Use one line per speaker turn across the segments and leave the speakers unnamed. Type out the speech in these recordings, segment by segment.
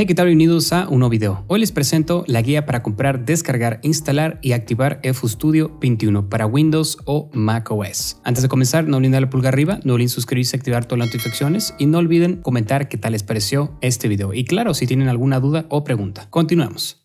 Hey, ¿qué tal? Bienvenidos a un nuevo video. Hoy les presento la guía para comprar, descargar, instalar y activar Studio 21 para Windows o macOS. Antes de comenzar, no olviden darle pulgar arriba, no olviden suscribirse, y activar todas las notificaciones y no olviden comentar qué tal les pareció este video. Y claro, si tienen alguna duda o pregunta. Continuamos.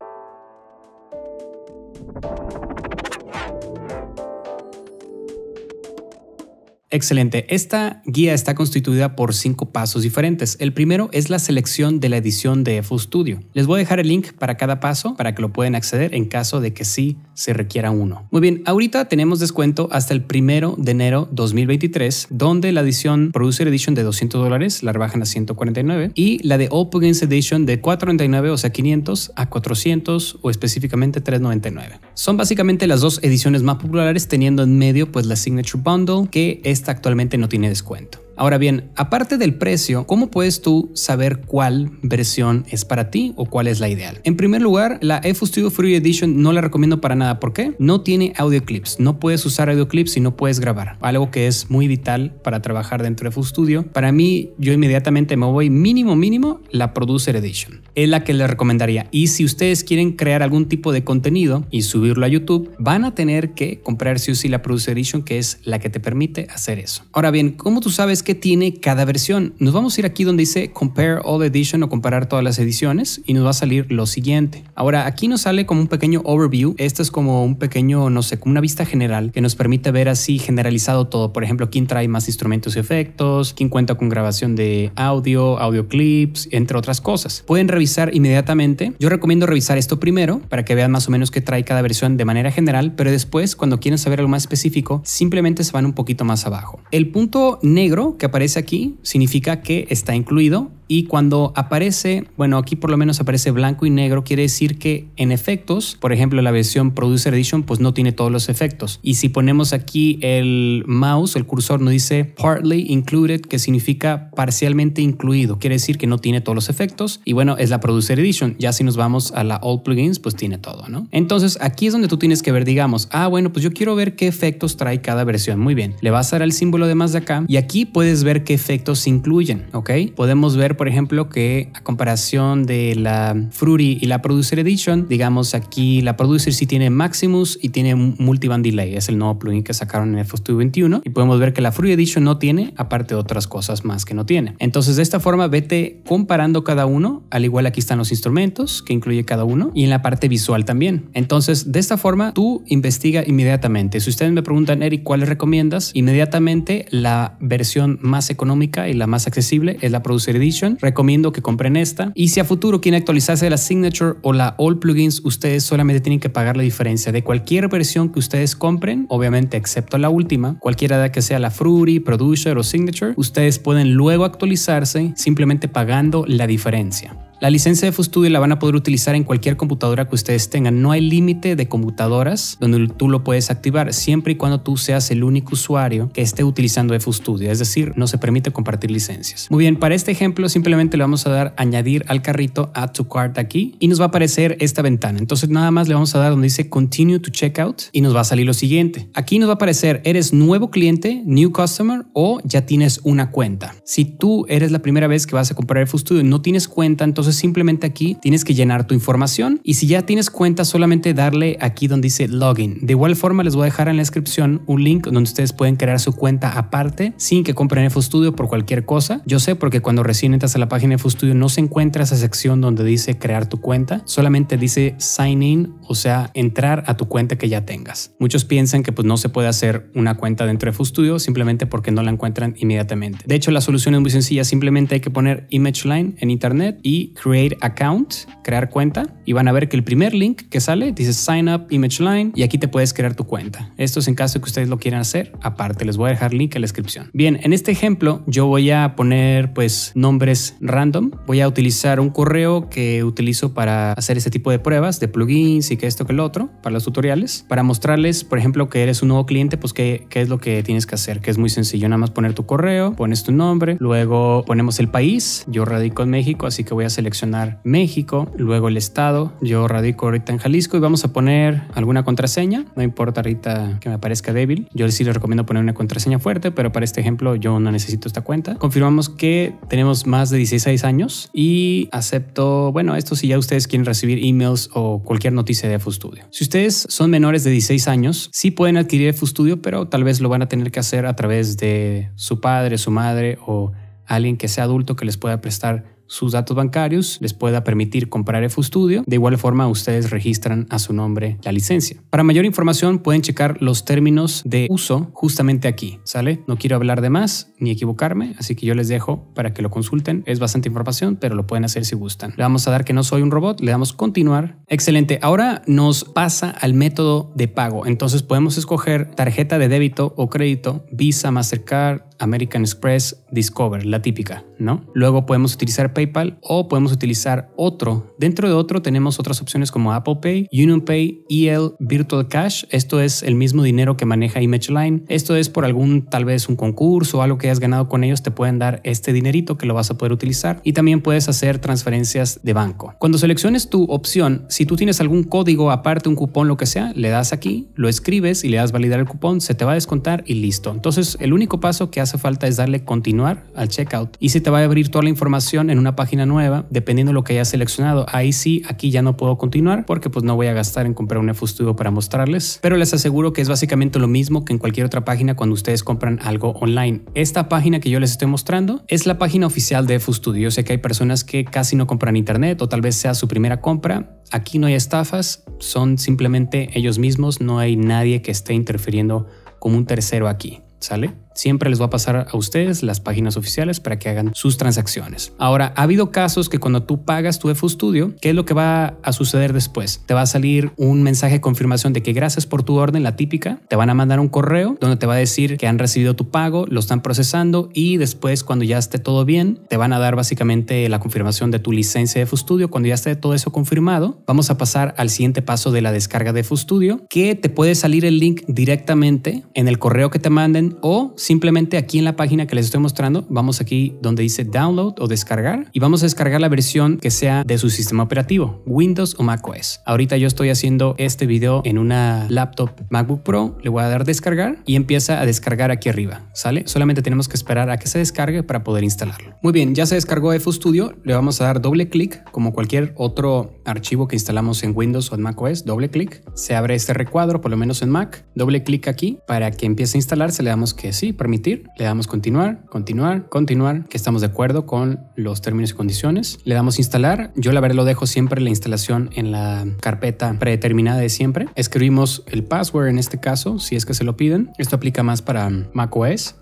Excelente. Esta guía está constituida por cinco pasos diferentes. El primero es la selección de la edición de FO Studio. Les voy a dejar el link para cada paso para que lo puedan acceder en caso de que sí se requiera uno. Muy bien, ahorita tenemos descuento hasta el primero de enero 2023, donde la edición Producer Edition de 200 dólares la rebajan a 149 y la de Open Edition de 499, o sea 500 a 400 o específicamente 399. Son básicamente las dos ediciones más populares teniendo en medio pues la Signature Bundle que es actualmente no tiene descuento. Ahora bien, aparte del precio, ¿cómo puedes tú saber cuál versión es para ti o cuál es la ideal? En primer lugar, la FU Studio Free Edition no la recomiendo para nada. ¿Por qué? No tiene audio clips. No puedes usar audio clips y no puedes grabar. Algo que es muy vital para trabajar dentro de FU Studio. Para mí, yo inmediatamente me voy mínimo, mínimo, la Producer Edition. Es la que le recomendaría. Y si ustedes quieren crear algún tipo de contenido y subirlo a YouTube, van a tener que comprar sí o sí la Producer Edition, que es la que te permite hacer eso. Ahora bien, ¿cómo tú sabes que tiene cada versión. Nos vamos a ir aquí donde dice Compare All Edition o comparar todas las ediciones y nos va a salir lo siguiente. Ahora, aquí nos sale como un pequeño overview. Esto es como un pequeño, no sé, como una vista general que nos permite ver así generalizado todo. Por ejemplo, quién trae más instrumentos y efectos, quién cuenta con grabación de audio, audio clips, entre otras cosas. Pueden revisar inmediatamente. Yo recomiendo revisar esto primero para que vean más o menos qué trae cada versión de manera general, pero después, cuando quieren saber algo más específico, simplemente se van un poquito más abajo. El punto negro que aparece aquí significa que está incluido y cuando aparece, bueno, aquí por lo menos aparece blanco y negro, quiere decir que en efectos, por ejemplo, la versión Producer Edition, pues no tiene todos los efectos. Y si ponemos aquí el mouse, el cursor nos dice partly included, que significa parcialmente incluido, quiere decir que no tiene todos los efectos. Y bueno, es la Producer Edition. Ya si nos vamos a la All Plugins, pues tiene todo, ¿no? Entonces aquí es donde tú tienes que ver, digamos, ah, bueno, pues yo quiero ver qué efectos trae cada versión. Muy bien, le vas a dar el símbolo de más de acá y aquí puedes ver qué efectos se incluyen, ¿ok? Podemos ver, por ejemplo, que a comparación de la Fruity y la Producer Edition, digamos aquí la Producer sí tiene Maximus y tiene Multiband Delay, es el nuevo plugin que sacaron en F221 21 y podemos ver que la Fruity Edition no tiene, aparte de otras cosas más que no tiene. Entonces de esta forma vete comparando cada uno, al igual aquí están los instrumentos que incluye cada uno y en la parte visual también. Entonces de esta forma tú investiga inmediatamente. Si ustedes me preguntan, Eric, ¿cuáles recomiendas? Inmediatamente la versión más económica y la más accesible es la Producer Edition recomiendo que compren esta. Y si a futuro quieren actualizarse la Signature o la All Plugins, ustedes solamente tienen que pagar la diferencia de cualquier versión que ustedes compren, obviamente excepto la última, cualquiera de que sea la Fruity, Producer o Signature, ustedes pueden luego actualizarse simplemente pagando la diferencia. La licencia de FUSTudio la van a poder utilizar en cualquier computadora que ustedes tengan. No hay límite de computadoras donde tú lo puedes activar, siempre y cuando tú seas el único usuario que esté utilizando FUSTudio. Es decir, no se permite compartir licencias. Muy bien, para este ejemplo simplemente le vamos a dar añadir al carrito Add to Cart aquí y nos va a aparecer esta ventana. Entonces nada más le vamos a dar donde dice Continue to Checkout y nos va a salir lo siguiente. Aquí nos va a aparecer eres nuevo cliente, new customer o ya tienes una cuenta. Si tú eres la primera vez que vas a comprar FUSTudio y no tienes cuenta, entonces simplemente aquí tienes que llenar tu información y si ya tienes cuenta solamente darle aquí donde dice login. De igual forma les voy a dejar en la descripción un link donde ustedes pueden crear su cuenta aparte sin que compren estudio por cualquier cosa. Yo sé porque cuando recién entras a la página de estudio no se encuentra esa sección donde dice crear tu cuenta, solamente dice sign in, o sea, entrar a tu cuenta que ya tengas. Muchos piensan que pues no se puede hacer una cuenta dentro de estudio simplemente porque no la encuentran inmediatamente. De hecho, la solución es muy sencilla, simplemente hay que poner image line en internet y Create Account, crear cuenta, y van a ver que el primer link que sale dice Sign Up Image Line y aquí te puedes crear tu cuenta. Esto es en caso de que ustedes lo quieran hacer. Aparte, les voy a dejar link en la descripción. Bien, en este ejemplo yo voy a poner pues nombres random. Voy a utilizar un correo que utilizo para hacer este tipo de pruebas, de plugins y que esto que lo otro, para los tutoriales, para mostrarles, por ejemplo, que eres un nuevo cliente, pues qué, qué es lo que tienes que hacer, que es muy sencillo. Nada más poner tu correo, pones tu nombre, luego ponemos el país. Yo radico en México, así que voy a hacer seleccionar México, luego el estado. Yo radico ahorita en Jalisco y vamos a poner alguna contraseña. No importa ahorita que me parezca débil. Yo sí les recomiendo poner una contraseña fuerte, pero para este ejemplo yo no necesito esta cuenta. Confirmamos que tenemos más de 16 años y acepto, bueno, esto si ya ustedes quieren recibir emails o cualquier noticia de FUSTudio. Si ustedes son menores de 16 años, sí pueden adquirir FUSTudio, pero tal vez lo van a tener que hacer a través de su padre, su madre o alguien que sea adulto que les pueda prestar sus datos bancarios les pueda permitir comprar estudio De igual forma, ustedes registran a su nombre la licencia. Para mayor información pueden checar los términos de uso justamente aquí, ¿sale? No quiero hablar de más ni equivocarme, así que yo les dejo para que lo consulten. Es bastante información, pero lo pueden hacer si gustan. Le vamos a dar que no soy un robot, le damos continuar. Excelente, ahora nos pasa al método de pago. Entonces podemos escoger tarjeta de débito o crédito, Visa, Mastercard, American Express, Discover, la típica, ¿no? Luego podemos utilizar PayPal o podemos utilizar otro. Dentro de otro tenemos otras opciones como Apple Pay, Union Pay, EL, Virtual Cash. Esto es el mismo dinero que maneja line Esto es por algún, tal vez un concurso o algo que hayas ganado con ellos, te pueden dar este dinerito que lo vas a poder utilizar. Y también puedes hacer transferencias de banco. Cuando selecciones tu opción, si tú tienes algún código aparte, un cupón, lo que sea, le das aquí, lo escribes y le das validar el cupón, se te va a descontar y listo. Entonces, el único paso que haces falta es darle continuar al checkout y se te va a abrir toda la información en una página nueva dependiendo de lo que hayas seleccionado. Ahí sí, aquí ya no puedo continuar porque pues no voy a gastar en comprar un efustivo para mostrarles, pero les aseguro que es básicamente lo mismo que en cualquier otra página cuando ustedes compran algo online. Esta página que yo les estoy mostrando es la página oficial de fu Yo sé que hay personas que casi no compran internet o tal vez sea su primera compra. Aquí no hay estafas, son simplemente ellos mismos, no hay nadie que esté interfiriendo como un tercero aquí, ¿sale? Siempre les va a pasar a ustedes las páginas oficiales para que hagan sus transacciones. Ahora, ha habido casos que cuando tú pagas tu FU Studio, ¿qué es lo que va a suceder después? Te va a salir un mensaje de confirmación de que gracias por tu orden, la típica. Te van a mandar un correo donde te va a decir que han recibido tu pago, lo están procesando y después cuando ya esté todo bien, te van a dar básicamente la confirmación de tu licencia de FU Studio. Cuando ya esté todo eso confirmado, vamos a pasar al siguiente paso de la descarga de FU Studio, que te puede salir el link directamente en el correo que te manden o simplemente aquí en la página que les estoy mostrando, vamos aquí donde dice download o descargar y vamos a descargar la versión que sea de su sistema operativo, Windows o macOS. Ahorita yo estoy haciendo este video en una laptop MacBook Pro, le voy a dar descargar y empieza a descargar aquí arriba, ¿sale? Solamente tenemos que esperar a que se descargue para poder instalarlo. Muy bien, ya se descargó Studio, le vamos a dar doble clic como cualquier otro archivo que instalamos en Windows o en macOS, doble clic, se abre este recuadro, por lo menos en Mac, doble clic aquí para que empiece a instalar, se le damos que sí, permitir, le damos continuar, continuar, continuar, que estamos de acuerdo con los términos y condiciones. Le damos instalar. Yo la verdad lo dejo siempre la instalación en la carpeta predeterminada de siempre. Escribimos el password en este caso, si es que se lo piden. Esto aplica más para macOS.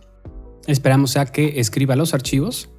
Esperamos a que escriba los archivos.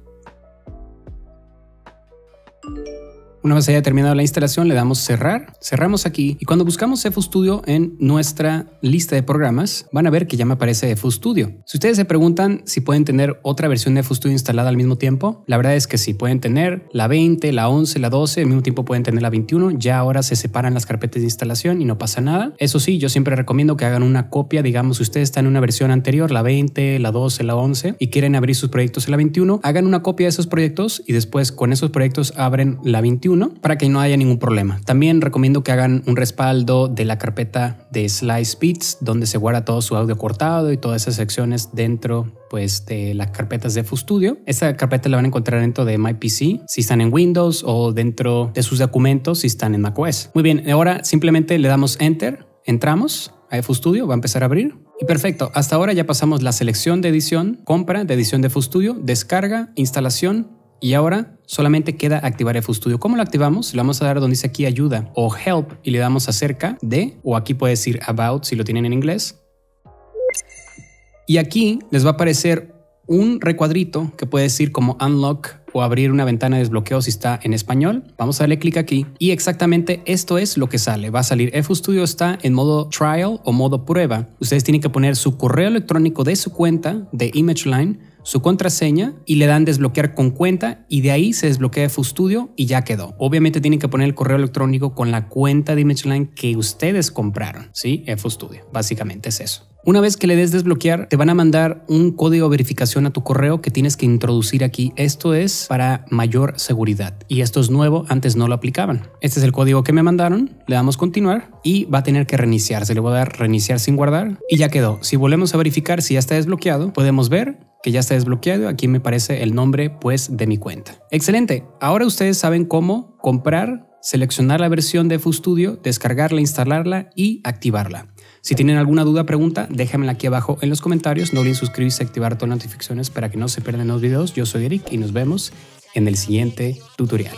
Una vez haya terminado la instalación, le damos cerrar, cerramos aquí y cuando buscamos Studio en nuestra lista de programas, van a ver que ya me aparece Studio Si ustedes se preguntan si pueden tener otra versión de Studio instalada al mismo tiempo, la verdad es que sí, pueden tener la 20, la 11, la 12, al mismo tiempo pueden tener la 21, ya ahora se separan las carpetas de instalación y no pasa nada. Eso sí, yo siempre recomiendo que hagan una copia, digamos, si ustedes están en una versión anterior, la 20, la 12, la 11, y quieren abrir sus proyectos en la 21, hagan una copia de esos proyectos y después con esos proyectos abren la 21 para que no haya ningún problema. También recomiendo que hagan un respaldo de la carpeta de Slice Beats donde se guarda todo su audio cortado y todas esas secciones dentro pues de las carpetas de FuStudio. Esta carpeta la van a encontrar dentro de MyPC si están en Windows o dentro de sus documentos si están en macOS. Muy bien, ahora simplemente le damos enter, entramos a FuStudio, va a empezar a abrir. Y perfecto, hasta ahora ya pasamos la selección de edición, compra de edición de FuStudio, descarga, instalación, y ahora solamente queda activar Studio. ¿Cómo lo activamos? Le vamos a dar donde dice aquí ayuda o help y le damos acerca de, o aquí puede decir about si lo tienen en inglés. Y aquí les va a aparecer un recuadrito que puede decir como unlock o abrir una ventana de desbloqueo si está en español. Vamos a darle clic aquí y exactamente esto es lo que sale. Va a salir Studio está en modo trial o modo prueba. Ustedes tienen que poner su correo electrónico de su cuenta de ImageLine su contraseña y le dan desbloquear con cuenta y de ahí se desbloquea Studio y ya quedó. Obviamente tienen que poner el correo electrónico con la cuenta de ImageLine que ustedes compraron, ¿sí? Eh, Studio, básicamente es eso. Una vez que le des desbloquear, te van a mandar un código de verificación a tu correo que tienes que introducir aquí. Esto es para mayor seguridad. Y esto es nuevo, antes no lo aplicaban. Este es el código que me mandaron, le damos continuar y va a tener que Se Le voy a dar reiniciar sin guardar y ya quedó. Si volvemos a verificar si ya está desbloqueado, podemos ver que ya está desbloqueado. Aquí me parece el nombre pues de mi cuenta. Excelente. Ahora ustedes saben cómo comprar, seleccionar la versión de FUSTudio, descargarla, instalarla y activarla. Si tienen alguna duda, pregunta, déjamela aquí abajo en los comentarios. No olviden suscribirse y activar todas las notificaciones para que no se pierdan los videos. Yo soy Eric y nos vemos en el siguiente tutorial.